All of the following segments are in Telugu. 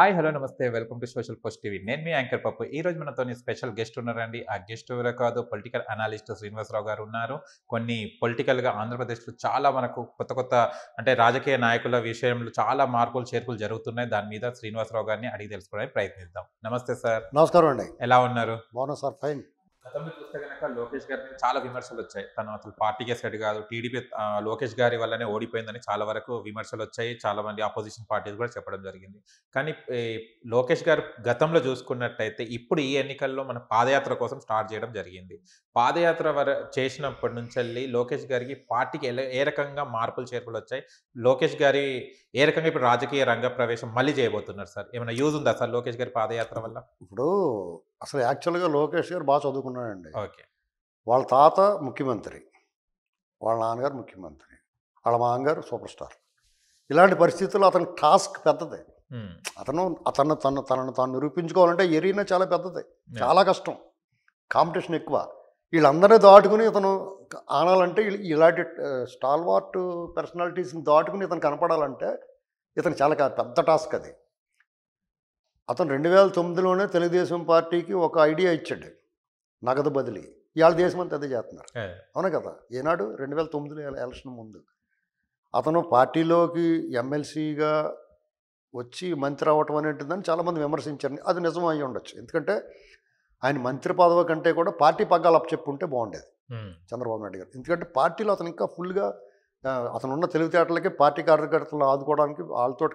హాయ్ హలో నమస్తే welcome to social post TV నేను మీ యాంకర్ పప్పు ఈ రోజు మనతో స్పెషల్ గెస్ట్ ఉన్నారండి ఆ గెస్ట్ ఎవరో కాదు పొలిటికల్ అనాలిస్ట్ శ్రీనివాసరావు గారు ఉన్నారు కొన్ని పొలిటికల్గా ఆంధ్రప్రదేశ్లో చాలా మనకు కొత్త కొత్త అంటే రాజకీయ నాయకుల విషయంలో చాలా మార్పులు చేర్పులు జరుగుతున్నాయి దాని మీద శ్రీనివాసరావు గారిని అడిగి తెలుసుకోవడానికి ప్రయత్నిద్దాం నమస్తే సార్ నమస్కారం అండి ఎలా ఉన్నారు బాగున్నా సార్ ఫైన్ గతంలో చూస్తే కనుక లోకేష్ గారి మీద చాలా విమర్శలు వచ్చాయి తను అసలు పార్టీకి సెట్ కాదు టీడీపీ లోకేష్ గారి వల్లనే ఓడిపోయిందని చాలా వరకు విమర్శలు వచ్చాయి చాలా మంది ఆపోజిషన్ పార్టీస్ కూడా చెప్పడం జరిగింది కానీ లోకేష్ గారు గతంలో చూసుకున్నట్టయితే ఇప్పుడు ఈ ఎన్నికల్లో మన పాదయాత్ర కోసం స్టార్ట్ చేయడం జరిగింది పాదయాత్ర వర చేసినప్పటి నుంచి లోకేష్ గారికి పార్టీకి ఏ రకంగా మార్పులు చేర్పులు వచ్చాయి లోకేష్ గారి ఏ రకంగా ఇప్పుడు రాజకీయ రంగ ప్రవేశం మళ్ళీ చేయబోతున్నారు సార్ ఏమైనా యూజ్ ఉందా సార్ లోకేష్ గారి పాదయాత్ర వల్ల ఇప్పుడు అసలు యాక్చువల్గా లోకేష్ గారు బాగా చదువుకున్నాడండి ఓకే వాళ్ళ తాత ముఖ్యమంత్రి వాళ్ళ నాన్నగారు ముఖ్యమంత్రి వాళ్ళ మామగారు సూపర్ స్టార్ ఇలాంటి పరిస్థితుల్లో అతని టాస్క్ పెద్దది అతను అతను తను తనను తాను నిరూపించుకోవాలంటే ఎరీనా చాలా పెద్దది చాలా కష్టం కాంపిటీషన్ ఎక్కువ వీళ్ళందరినీ దాటుకుని ఇతను ఆనాలంటే ఇలాంటి స్టాల్వార్ట్ పర్సనాలిటీస్ని దాటుకుని ఇతను కనపడాలంటే ఇతను చాలా పెద్ద టాస్క్ అది అతను రెండు వేల తొమ్మిదిలోనే తెలుగుదేశం పార్టీకి ఒక ఐడియా ఇచ్చాడు నగదు బదిలీ ఇవాళ దేశం అంతా అదే చేస్తున్నారు అవునా కదా ఏనాడు రెండు వేల తొమ్మిదిలో ఎలక్షన్ ముందు అతను పార్టీలోకి ఎమ్మెల్సీగా వచ్చి మంత్రి అవ్వటం అనేటిదని చాలామంది విమర్శించారు అది నిజం అయి ఉండొచ్చు ఎందుకంటే ఆయన మంత్రి పదవి కంటే కూడా పార్టీ పగ్గాలు అప్పచెప్పుంటే బాగుండేది చంద్రబాబు నాయుడు గారు ఎందుకంటే పార్టీలో అతను ఇంకా ఫుల్గా అతనున్న తెలివితేటలకి పార్టీ కార్యకర్తలు ఆదుకోవడానికి వాళ్ళతో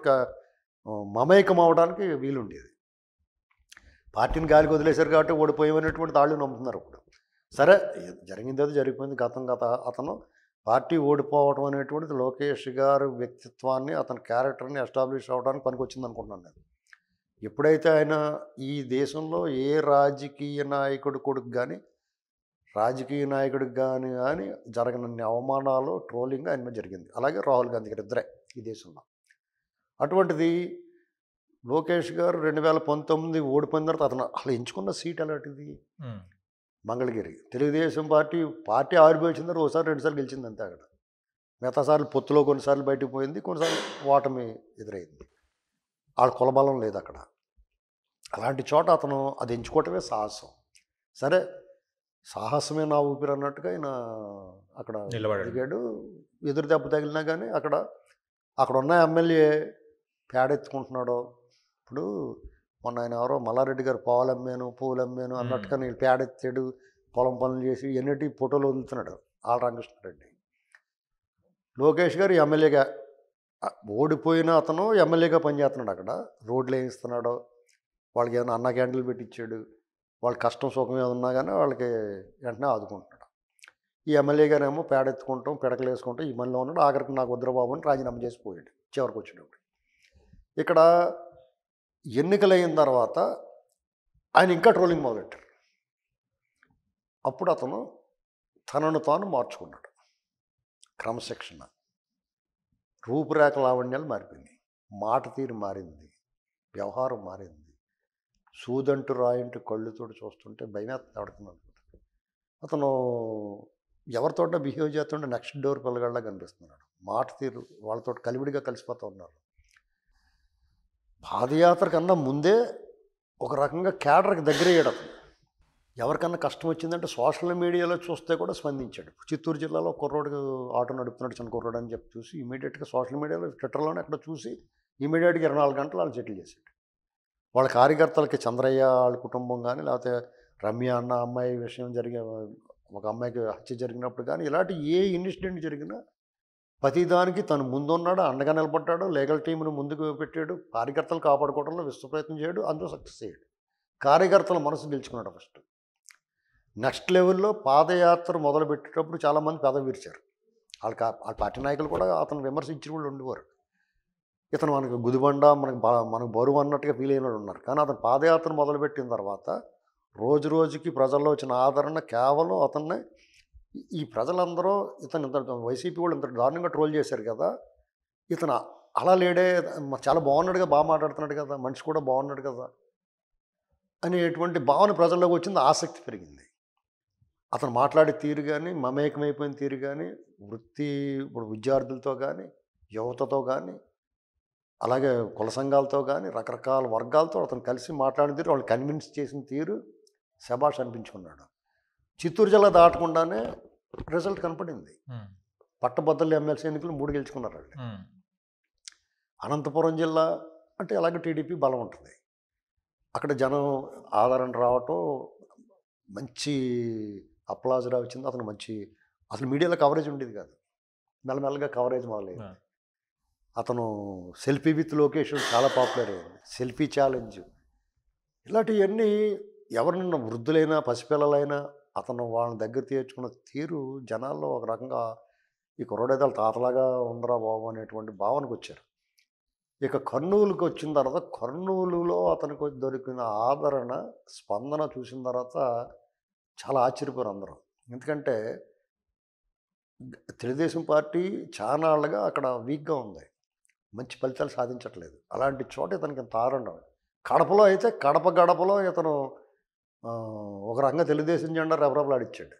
మమేకం అవడానికి వీలుండేది పార్టీని గాలికి వదిలేశారు కాబట్టి ఓడిపోయామనేటువంటి తాళ్ళు నమ్ముతున్నారు ఇప్పుడు సరే జరిగింది అది జరిగిపోయింది గతం గత అతను పార్టీ ఓడిపోవడం అనేటువంటిది లోకేష్ గారు వ్యక్తిత్వాన్ని అతని క్యారెక్టర్ని ఎస్టాబ్లిష్ అవ్వడానికి పనికొచ్చింది అనుకుంటున్నాను నేను ఎప్పుడైతే ఆయన ఈ దేశంలో ఏ రాజకీయ నాయకుడు కొడుకు కానీ రాజకీయ నాయకుడికి కానీ కానీ జరగనన్ని అవమానాలు ట్రోలింగ్ ఆయన మీద జరిగింది అలాగే రాహుల్ గాంధీ గారు ఇద్దరే ఈ దేశంలో అటువంటిది లోకేష్ గారు రెండు వేల పంతొమ్మిది ఓడిపోయిన తర్వాత అతను అసలు ఎంచుకున్న సీట్ అలాంటిది మంగళగిరి తెలుగుదేశం పార్టీ పార్టీ ఆవిర్భవించిన తర్వాత ఒకసారి రెండుసార్లు గెలిచింది అంతే అక్కడ మిగతాసార్లు పొత్తులో కొన్నిసార్లు బయటకు పోయింది కొన్నిసార్లు ఓటమి ఎదురైంది ఆడ కులబలం లేదు అక్కడ అలాంటి చోట అతను అది ఎంచుకోవటమే సాహసం సరే సాహసమే నా ఊపిరి అన్నట్టుగా ఆయన అక్కడ అడిగాడు ఎదురు దెబ్బ తగిలినా కానీ అక్కడ అక్కడ ఉన్న ఎమ్మెల్యే పేడెత్తుకుంటున్నాడో ఇప్పుడు మొన్న ఆయన ఎవరో మల్లారెడ్డి గారు పాలు అమ్మాను పూలు అమ్మాను అన్నట్టుగా నేను పేడెత్తాడు పొలం పనులు చేసి ఎన్నిటి ఫోటోలు వదులుతున్నాడు ఆళ్ళ రామకృష్ణారెడ్డి లోకేష్ గారు ఎమ్మెల్యేగా ఓడిపోయిన అతను ఎమ్మెల్యేగా పనిచేస్తున్నాడు అక్కడ రోడ్లు వేయిస్తున్నాడు వాళ్ళకి ఏమైనా అన్న క్యాండిల్ పెట్టించాడు వాళ్ళ కష్టం సుఖం ఉన్నా కానీ వాళ్ళకి వెంటనే ఆదుకుంటున్నాడు ఈ ఎమ్మెల్యే గారేమో పేడెత్తుకుంటాం పిడకలు వేసుకుంటాం ఈ మనలో ఉన్నాడు ఆఖరికి నాకు వద్దరబాబు అని రాజీనామా చేసి పోయాడు చివరికి వచ్చినప్పుడు ఇక్కడ ఎన్నికలైన తర్వాత ఆయన ఇంకా ట్రోలింగ్ మొదలెట్టారు అప్పుడు అతను తనను తాను మార్చుకున్నాడు క్రమశిక్షణ రూపురేఖ లావణ్యాలు మారిపోయింది మాట తీరు మారింది వ్యవహారం మారింది సూదంటు రాయింటి కళ్ళుతో చూస్తుంటే భయమేస్తుంది ఆడుతున్నాడు అతను ఎవరితో బిహేవ్ చేస్తుంటే నెక్స్ట్ డోర్ పిల్లగాళ్ళ కనిపిస్తున్నాడు మాట తీరు వాళ్ళతో కలివిడిగా కలిసిపోతూ ఉన్నారు పాదయాత్ర కన్నా ముందే ఒక రకంగా క్యాడర్కి దగ్గర వేయడం ఎవరికన్నా కష్టం వచ్చిందంటే సోషల్ మీడియాలో చూస్తే కూడా స్పందించాడు చిత్తూరు జిల్లాలో కుర్రోడు ఆటో నడుపుతున్నాడు చిన్న కుర్రోడు అని చెప్పి చూసి ఇమీడియట్గా సోషల్ మీడియాలో ట్విట్టర్లోనే అక్కడ చూసి ఇమీడియట్గా ఇరవై నాలుగు గంటలు వాళ్ళు చెట్లు చేశాడు వాళ్ళ కార్యకర్తలకి చంద్రయ్య వాళ్ళ కుటుంబం కానీ లేకపోతే రమ్య అన్న అమ్మాయి విషయం జరిగే ఒక అమ్మాయికి హత్య జరిగినప్పుడు కానీ ఇలాంటి ఏ ఇన్సిడెంట్ జరిగినా ప్రతిదానికి తను ముందున్నాడు అండగా నిలబడ్డాడు లీగల్ టీంను ముందుకు పెట్టాడు కార్యకర్తలు కాపాడుకోవడంలో విశ్వ ప్రయత్నం చేయడు అందులో సక్సెస్ అయ్యాడు కార్యకర్తల మనసు గెలుచుకున్నాడు ఫస్ట్ నెక్స్ట్ లెవెల్లో పాదయాత్ర మొదలుపెట్టేటప్పుడు చాలామంది పెదవి విరిచారు వాళ్ళ వాళ్ళ పార్టీ నాయకులు కూడా అతను విమర్శించిన వాళ్ళు ఉండేవారు ఇతను మనకు గుదిబండ మనకు మనకు బరువు అన్నట్టుగా ఫీల్ అయిన వాళ్ళు ఉన్నారు కానీ అతను పాదయాత్ర మొదలుపెట్టిన తర్వాత రోజు రోజుకి ప్రజల్లో వచ్చిన ఆదరణ కేవలం అతన్నే ఈ ప్రజలందరూ ఇతను ఇంత వైసీపీ వాళ్ళు ఇంత దారుణంగా ట్రోల్ చేశారు కదా ఇతను అలా లేడే చాలా బాగున్నాడుగా బాగా మాట్లాడుతున్నాడు కదా మనిషి కూడా బాగున్నాడు కదా అనేటువంటి భావన ప్రజల్లోకి వచ్చింది ఆసక్తి పెరిగింది అతను మాట్లాడే తీరు కానీ మమేకమైపోయిన తీరు కానీ వృత్తి ఇప్పుడు విద్యార్థులతో కానీ యువతతో కానీ అలాగే కుల సంఘాలతో కానీ రకరకాల వర్గాలతో అతను కలిసి మాట్లాడిన తీరు వాళ్ళు కన్విన్స్ చేసిన తీరు శబాష్ అనిపించుకున్నాడు చిత్తూరు జిల్లా దాటకుండానే రిజల్ట్ కనపడింది పట్టభద్రలు ఎమ్మెల్సీ ఎన్నికలు మూడు గెలుచుకున్నారు వాళ్ళు అనంతపురం జిల్లా అంటే అలాగే టీడీపీ బలం ఉంటుంది అక్కడ జనం ఆదరణ రావటం మంచి అప్లాజ్ రావచ్చింది అతను మంచి అసలు మీడియాలో కవరేజ్ ఉండేది కాదు మెల్లమెల్లగా కవరేజ్ మొదలైంది అతను సెల్ఫీ విత్ లొకేషన్ చాలా పాపులర్ అయింది సెల్ఫీ ఛాలెంజ్ ఇలాంటివన్నీ ఎవరినన్నా వృద్ధులైనా పసిపిల్లలైనా అతను వాళ్ళని దగ్గర తీర్చుకున్న తీరు జనాల్లో ఒక రకంగా ఈ కుర్రోడేదాలు తాతలాగా ఉందరా బాబు అనేటువంటి భావనకు వచ్చారు ఇక కర్నూలుకి వచ్చిన తర్వాత కర్నూలులో అతనికి దొరికిన ఆదరణ స్పందన చూసిన తర్వాత చాలా ఆశ్చర్యపోయారు అందరూ ఎందుకంటే తెలుగుదేశం పార్టీ చానాళ్ళగా అక్కడ వీక్గా ఉంది మంచి ఫలితాలు సాధించట్లేదు అలాంటి చోట ఇతనికి తారండం కడపలో అయితే కడప గడపలో ఇతను ఒక రకంగా తెలుగుదేశం జెండా రెపరెపలాడిచ్చాడు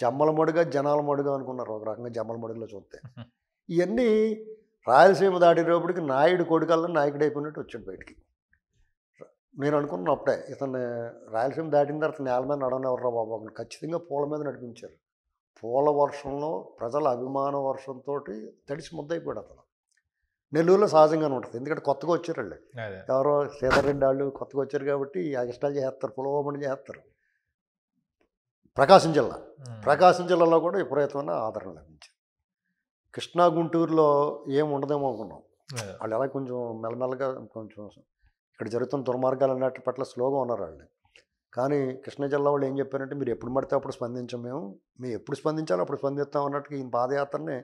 జమ్మల మడుగా జనాల మడుగా అనుకున్నారు ఒక రకంగా జమ్మల మడుగులో చూస్తే ఇవన్నీ రాయలసీమ దాటినప్పటికి నాయుడు కొడుకల్లా నాయకుడు అయిపోయినట్టు వచ్చాడు బయటికి నేను అనుకున్నప్పుడే ఇతను రాయలసీమ దాటిన తర్వాత నేల మీద ఎవరు బాబు ఖచ్చితంగా పూల మీద నడిపించారు పూల వర్షంలో ప్రజల అభిమాన వర్షంతో తడిసి ముద్దయిపోయాడు అతను నెల్లూరులో సహజంగానే ఉంటుంది ఎందుకంటే కొత్తగా వచ్చారు వాళ్ళు ఎవరో సీతారెడ్డి వాళ్ళు కొత్తగా వచ్చారు కాబట్టి అగిష్టాలు చేస్తారు పులవమని చేస్తారు ప్రకాశం జిల్లా ప్రకాశం జిల్లాలో కూడా విపరీతమైన ఆదరణ లభించింది కృష్ణా గుంటూరులో ఏం ఉండదేమో అనుకున్నాం వాళ్ళు ఎలా కొంచెం మెల్లమెల్లగా కొంచెం ఇక్కడ జరుగుతున్న దుర్మార్గాలు అన్నట్టు పట్ల స్లోగా ఉన్నారు వాళ్ళు కానీ కృష్ణా జిల్లా వాళ్ళు ఏం చెప్పారంటే మీరు ఎప్పుడు పడితే అప్పుడు స్పందించాం మేము మేము ఎప్పుడు స్పందించాలో అప్పుడు స్పందిస్తాం అన్నట్టు ఈ పాదయాత్రని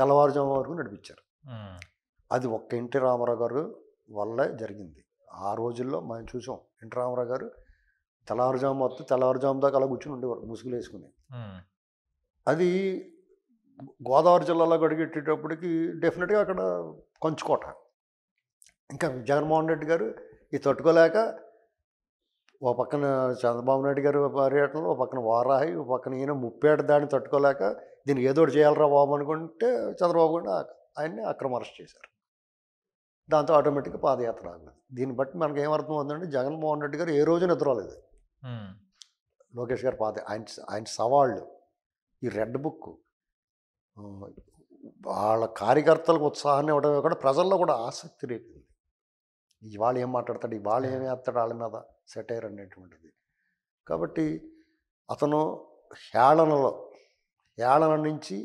తెల్లవారుజాము వరకు నడిపించారు అది ఒక్క ఎన్టీ రామారావు గారు వల్లే జరిగింది ఆ రోజుల్లో మనం చూసాం ఎన్టీ రామారావు గారు తెల్లవారుజాము వస్తే తెల్లవారుజాము దాకా అలా కూర్చుని ఉండేవారు ముసుగులు వేసుకుని అది గోదావరి జిల్లాలో గడిగెట్టేటప్పటికి డెఫినెట్గా అక్కడ కొంచుకోట ఇంకా జగన్మోహన్ రెడ్డి గారు ఇది తట్టుకోలేక ఓ పక్కన చంద్రబాబు నాయుడు గారు పర్యటనలో ఓ పక్కన వారాహి ఓ పక్కన ఈయన ముప్పేట దాన్ని తట్టుకోలేక దీన్ని ఏదో చేయాలరా బాబు అనుకుంటే చంద్రబాబు గారు ఆయన్ని అక్రమ అరెస్ట్ చేశారు దాంతో ఆటోమేటిక్గా పాదయాత్ర ఆగలేదు దీన్ని బట్టి మనకి ఏమర్థం అవుతుందంటే జగన్మోహన్ రెడ్డి గారు ఏ రోజు నిద్రలేదు లోకేష్ గారు పాద ఆయన ఆయన సవాళ్ళు ఈ రెడ్ బుక్ వాళ్ళ కార్యకర్తలకు ఉత్సాహాన్ని ఇవ్వడం కూడా ప్రజల్లో కూడా ఆసక్తి రేపింది ఇవాళ ఏం మాట్లాడతాడు ఇవాళ ఏం వేస్తాడు వాళ్ళ మీద సెటైర్ అనేటువంటిది కాబట్టి అతను హేళనలో హేళన నుంచి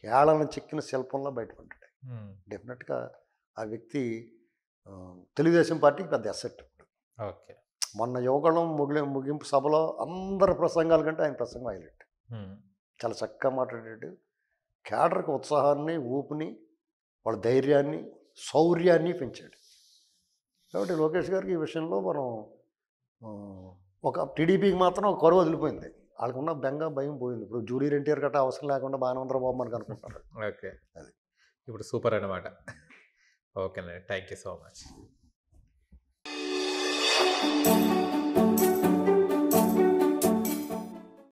హేళన చిక్కిన శిల్పంలో బయటపడ్డాడు డెఫినెట్గా ఆ వ్యక్తి తెలుగుదేశం పార్టీకి పెద్ద అసెట్ ఓకే మొన్న యువగణం ముగిలి ముగింపు సభలో అందరి ప్రసంగాల కంటే ఆయన ప్రసంగం హైలైట్ చాలా చక్కగా మాట్లాడాడు క్యాడర్కి ఉత్సాహాన్ని ఊపుని వాళ్ళ ధైర్యాన్ని శౌర్యాన్ని పెంచాడు కాబట్టి లోకేష్ గారికి ఈ విషయంలో మనం ఒక టీడీపీకి మాత్రం ఒక కరువు వదిలిపోయింది వాళ్ళకున్న బెంగ భయం పోయింది ఇప్పుడు జూనియర్ ఎన్టీఆర్ గట్రా అవసరం లేకుండా బాగానే ఉందరూ బాబు అనుకుంటారు ఓకే అది ఇప్పుడు సూపర్ అనమాట ఓకేనండి థ్యాంక్ యూ సో మచ్